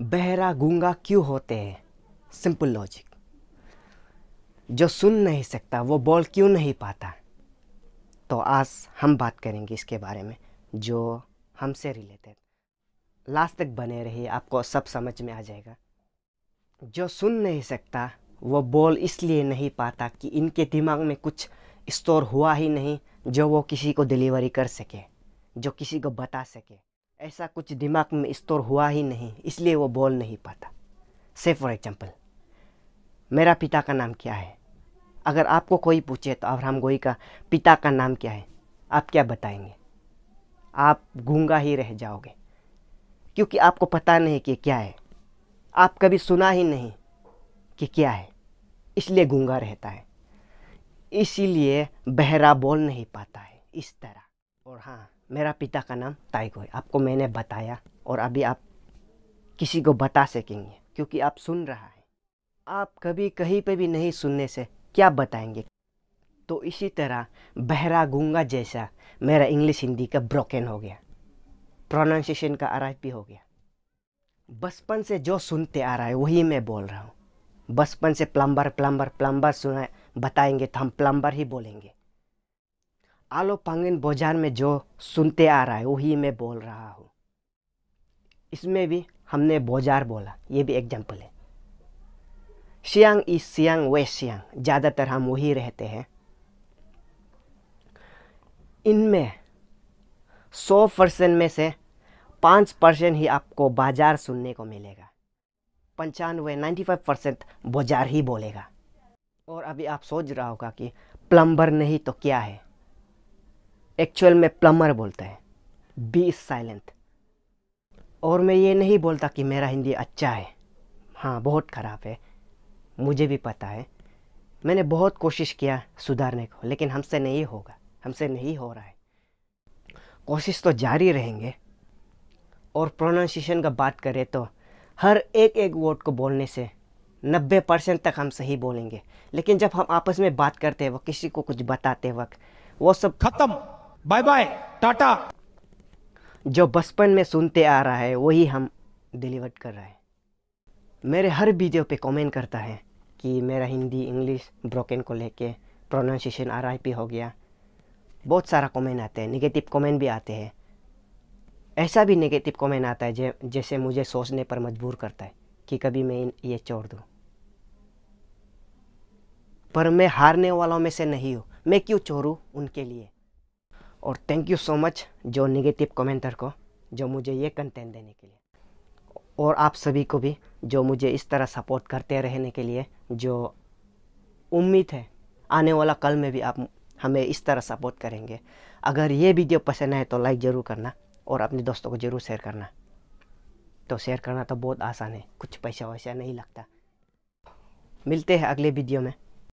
बहरा गूंगा क्यों होते हैं सिंपल लॉजिक जो सुन नहीं सकता वो बोल क्यों नहीं पाता तो आज हम बात करेंगे इसके बारे में जो हमसे रिलेटेड लास्ट तक बने रहिए आपको सब समझ में आ जाएगा जो सुन नहीं सकता वो बोल इसलिए नहीं पाता कि इनके दिमाग में कुछ स्टोर हुआ ही नहीं जो वो किसी को डिलीवरी कर सके जो किसी को बता सके ऐसा कुछ दिमाग में स्टोर हुआ ही नहीं इसलिए वो बोल नहीं पाता से फॉर एग्जाम्पल मेरा पिता का नाम क्या है अगर आपको कोई पूछे तो अब्राहम गोई का पिता का नाम क्या है आप क्या बताएंगे आप गूंगा ही रह जाओगे क्योंकि आपको पता नहीं कि क्या है आप कभी सुना ही नहीं कि क्या है इसलिए गूंगा रहता है इसीलिए बहरा बोल नहीं पाता है इस तरह और हाँ मेरा पिता का नाम ताइगो है आपको मैंने बताया और अभी आप किसी को बता सकेंगे क्योंकि आप सुन रहा है आप कभी कहीं पे भी नहीं सुनने से क्या बताएंगे तो इसी तरह बहरा गूंगा जैसा मेरा इंग्लिश हिंदी का ब्रोकन हो गया प्रोनाउंसिएशन का आर भी हो गया बचपन से जो सुनते आ रहा है वही मैं बोल रहा हूँ बचपन से प्लम्बर प्लम्बर प्लम्बर सुना बताएंगे तो हम प्लम्बर ही बोलेंगे आलो पांगिन बाजार में जो सुनते आ रहा है वही मैं बोल रहा हूँ इसमें भी हमने बाजार बोला ये भी एग्जाम्पल है सियांग इस सियांग वेस्ट सियांग ज़्यादातर हम वही रहते हैं इनमें सौ परसेंट में से पाँच परसेंट ही आपको बाजार सुनने को मिलेगा पंचानवे नाइन्टी फाइव परसेंट बाजार ही बोलेगा और अभी आप सोच रहा होगा कि प्लम्बर नहीं तो क्या है एक्चुअल में प्लमर बोलते हैं बी इज साइलेंट और मैं ये नहीं बोलता कि मेरा हिंदी अच्छा है हाँ बहुत ख़राब है मुझे भी पता है मैंने बहुत कोशिश किया सुधारने को लेकिन हमसे नहीं होगा हमसे नहीं हो रहा है कोशिश तो जारी रहेंगे और प्रोनाउंसिएशन का बात करें तो हर एक एक वर्ड को बोलने से 90 परसेंट तक हम सही बोलेंगे लेकिन जब हम आपस में बात करते हैं वक्त किसी को कुछ बताते वक्त वो सब खत्म बाय बाय टाटा जो बचपन में सुनते आ रहा है वही हम डिलीवर कर रहे हैं मेरे हर वीडियो पे कमेंट करता है कि मेरा हिंदी इंग्लिश ब्रोकन को लेके प्रोनाउंसिएशन आर आई पी हो गया बहुत सारा कमेंट आते हैं नेगेटिव कमेंट भी आते हैं ऐसा भी नेगेटिव कमेंट आता है जैसे मुझे सोचने पर मजबूर करता है कि कभी मैं ये छोड़ दूँ पर मैं हारने वालों में से नहीं हूँ मैं क्यों छोड़ूँ उनके लिए और थैंक यू सो मच जो नेगेटिव कमेंटर को जो मुझे ये कंटेंट देने के लिए और आप सभी को भी जो मुझे इस तरह सपोर्ट करते रहने के लिए जो उम्मीद है आने वाला कल में भी आप हमें इस तरह सपोर्ट करेंगे अगर ये वीडियो पसंद आए तो लाइक ज़रूर करना और अपने दोस्तों को ज़रूर शेयर करना तो शेयर करना तो बहुत आसान है कुछ पैसा वैसा नहीं लगता मिलते हैं अगले वीडियो में